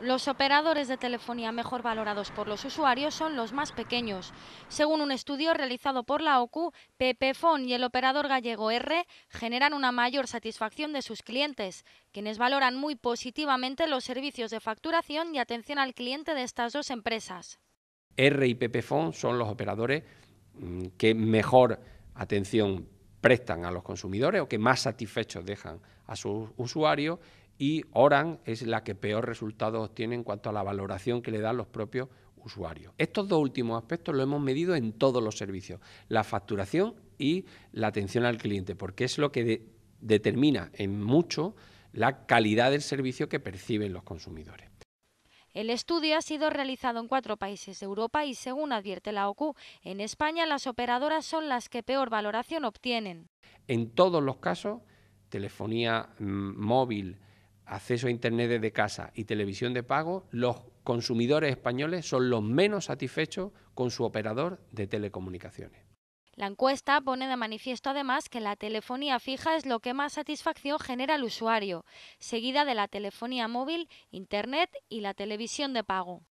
Los operadores de telefonía mejor valorados por los usuarios son los más pequeños. Según un estudio realizado por la OCU, Pepefon y el operador gallego R generan una mayor satisfacción de sus clientes, quienes valoran muy positivamente los servicios de facturación y atención al cliente de estas dos empresas. R y Pepefon son los operadores mm, que mejor atención prestan a los consumidores o que más satisfechos dejan a sus usuarios y Oran es la que peor resultado obtiene en cuanto a la valoración que le dan los propios usuarios. Estos dos últimos aspectos los hemos medido en todos los servicios, la facturación y la atención al cliente, porque es lo que determina en mucho la calidad del servicio que perciben los consumidores. El estudio ha sido realizado en cuatro países de Europa y, según advierte la OCU, en España las operadoras son las que peor valoración obtienen. En todos los casos, telefonía mm, móvil, acceso a Internet desde casa y televisión de pago, los consumidores españoles son los menos satisfechos con su operador de telecomunicaciones. La encuesta pone de manifiesto además que la telefonía fija es lo que más satisfacción genera al usuario, seguida de la telefonía móvil, Internet y la televisión de pago.